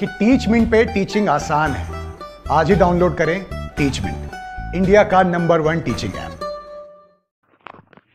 कि teach mint पे teaching आसान है आज ही डाउनलोड करें टीच मिंट इंडिया का नंबर वन टीचिंग ऐप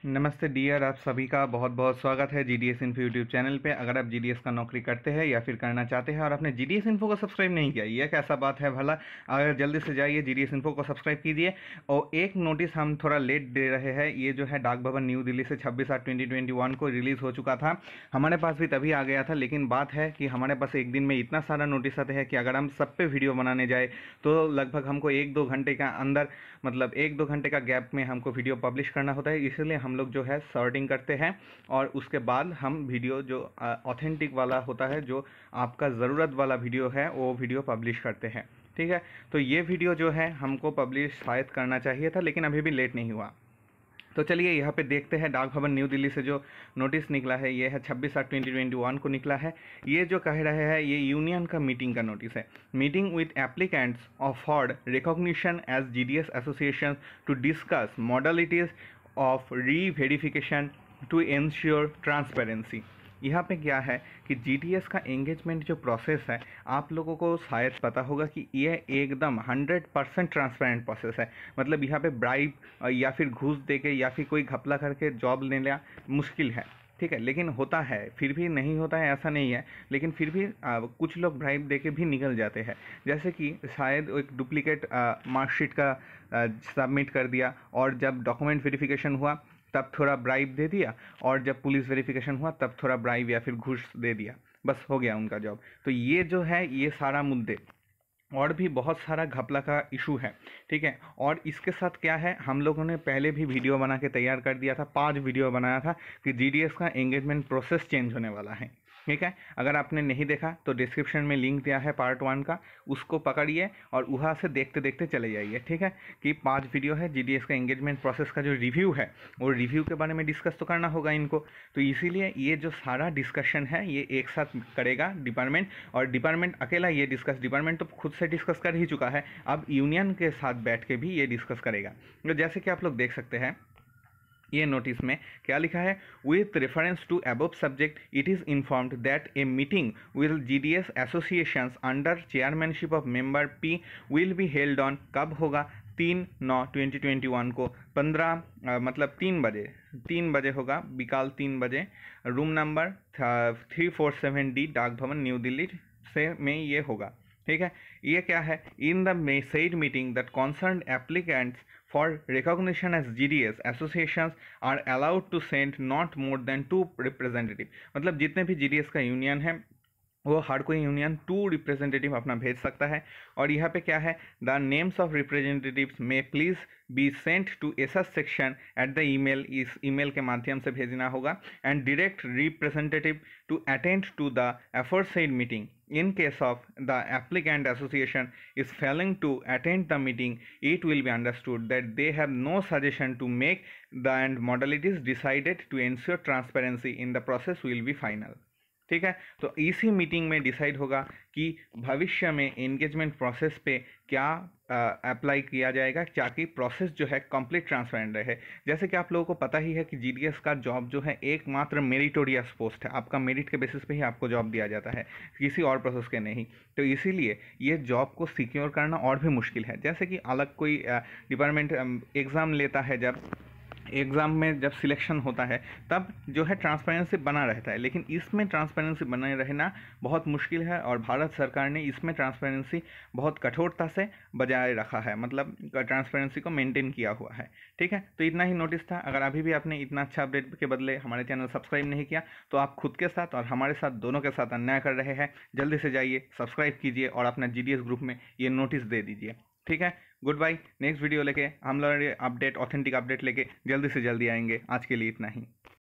नमस्ते डियर आप सभी का बहुत बहुत स्वागत है G D S info YouTube channel पे अगर आप जी डी एस का नौकरी करते हैं या फिर करना चाहते हैं और आपने जी डी एस इन्फो को सब्सक्राइब नहीं किया ये कैसा बात है भला अगर जल्दी से जाइए जी डी एस इन्फो को सब्सक्राइब कीजिए और एक नोटिस हम थोड़ा लेट दे रहे हैं ये जो है डाक भवन न्यू दिल्ली से छब्बीस आठ ट्वेंटी ट्वेंटी वन को रिलीज़ हो चुका था हमारे पास भी तभी आ गया था लेकिन बात है कि हमारे पास एक दिन में इतना सारा नोटिस आते हैं कि अगर हम सब पे वीडियो बनाने जाए तो लगभग हमको एक दो घंटे का अंदर मतलब एक दो घंटे का गैप में हमको वीडियो पब्लिश करना होता है इसलिए हम लोग जो है सर्टिंग करते हैं और उसके बाद हम वीडियो जो ऑथेंटिक वाला होता है जो आपका ज़रूरत वाला वीडियो है वो वीडियो पब्लिश करते हैं ठीक है तो ये वीडियो जो है हमको पब्लिश शायद करना चाहिए था लेकिन अभी भी लेट नहीं हुआ तो चलिए यहाँ पे देखते हैं डाक भवन न्यू दिल्ली से जो नोटिस निकला है ये है छब्बीस आठ ट्वेंटी ट्वेंटी वन को निकला है ये जो कह रहे हैं ये यूनियन का मीटिंग का नोटिस है मीटिंग विथ एप्लीकेंट्स ऑफ हॉर्ड recognition as G D S association to discuss modalities of reverification to ensure transparency यहाँ पे क्या है कि जी का एंगेजमेंट जो प्रोसेस है आप लोगों को शायद पता होगा कि यह एकदम 100 परसेंट ट्रांसपेरेंट प्रोसेस है मतलब यहाँ पे ब्राइब या फिर घूस दे के या फिर कोई घपला करके जॉब ले लिया मुश्किल है ठीक है लेकिन होता है फिर भी नहीं होता है ऐसा नहीं है लेकिन फिर भी आ, कुछ लोग ब्राइब दे के भी निकल जाते हैं जैसे कि शायद एक डुप्लीकेट मार्कशीट का सबमिट कर दिया और जब डॉक्यूमेंट वेरिफिकेशन हुआ तब थोड़ा ब्राइब दे दिया और जब पुलिस वेरिफिकेशन हुआ तब थोड़ा ब्राइब या फिर घूस दे दिया बस हो गया उनका जॉब तो ये जो है ये सारा मुद्दे और भी बहुत सारा घपला का इशू है ठीक है और इसके साथ क्या है हम लोगों ने पहले भी वीडियो बना के तैयार कर दिया था पांच वीडियो बनाया था कि जी का एंगेजमेंट प्रोसेस चेंज होने वाला है ठीक है अगर आपने नहीं देखा तो डिस्क्रिप्शन में लिंक दिया है पार्ट वन का उसको पकड़िए और वहाँ से देखते देखते चले जाइए ठीक है कि पांच वीडियो है जी का एंगेजमेंट प्रोसेस का जो रिव्यू है वो रिव्यू के बारे में डिस्कस तो करना होगा इनको तो इसीलिए ये जो सारा डिस्कशन है ये एक साथ करेगा डिपार्टमेंट और डिपार्टमेंट अकेला ये डिस्कस डिपार्टमेंट तो खुद से डिस्कस कर ही चुका है अब यूनियन के साथ बैठ के भी ये डिस्कस करेगा तो जैसे कि आप लोग देख सकते हैं ये नोटिस में क्या लिखा है with reference to above subject it is informed that a meeting will G D S associations under chairmanship of member P will be held on कब होगा तीन नौ ट्वेंटी ट्वेंटी वन को पंद्रह मतलब तीन बजे तीन बजे होगा बिकाल तीन बजे room number three four seven D Dak Bhawan new Delhi से में ये होगा ठीक है ये क्या है in the said meeting that concern applicants for recognition as GDS associations are allowed to send not more than two representative मतलब जितने भी GDS का यूनियन है वो हर कोई यूनियन टू रिप्रेजेंटेटिव अपना भेज सकता है और यहाँ पे क्या है the names of representatives may please be sent to S S section at the email इस ईमेल के माध्यम से भेजना होगा and direct representative to attend to the aforesaid meeting in case of the applicant association is failing to attend the meeting it will be understood that they have no suggestion to make the and modalities decided to ensure transparency in the process will B final ठीक है तो इसी meeting में decide होगा कि भविष्य में engagement process पे क्या अप्लाई किया जाएगा ताकि प्रोसेस जो है कंप्लीट ट्रांसपेरेंट रहे जैसे कि आप लोगों को पता ही है कि जी का जॉब जो है एकमात्र मेरिटोरियस पोस्ट है आपका मेरिट के बेसिस पे ही आपको जॉब दिया जाता है किसी और प्रोसेस के नहीं तो इसीलिए ये जॉब को सिक्योर करना और भी मुश्किल है जैसे कि अलग कोई डिपार्टमेंट एग्ज़ाम लेता है जब एग्ज़ाम में जब सिलेक्शन होता है तब जो है ट्रांसपेरेंसी बना रहता है लेकिन इसमें ट्रांसपेरेंसी बनाए रहना बहुत मुश्किल है और भारत सरकार ने इसमें ट्रांसपेरेंसी बहुत कठोरता से बजाय रखा है मतलब ट्रांसपेरेंसी को मेंटेन किया हुआ है ठीक है तो इतना ही नोटिस था अगर अभी भी आपने इतना अच्छा अपडेट के बदले हमारे चैनल सब्सक्राइब नहीं किया तो आप खुद के साथ और हमारे साथ दोनों के साथ अन्याय कर रहे हैं जल्दी से जाइए सब्सक्राइब कीजिए और अपना जी ग्रुप में ये नोटिस दे दीजिए ठीक है गुड बाय नेक्स्ट वीडियो लेके हम लोग अपडेट ऑथेंटिक अपडेट लेके जल्दी से जल्दी आएंगे आज के लिए इतना ही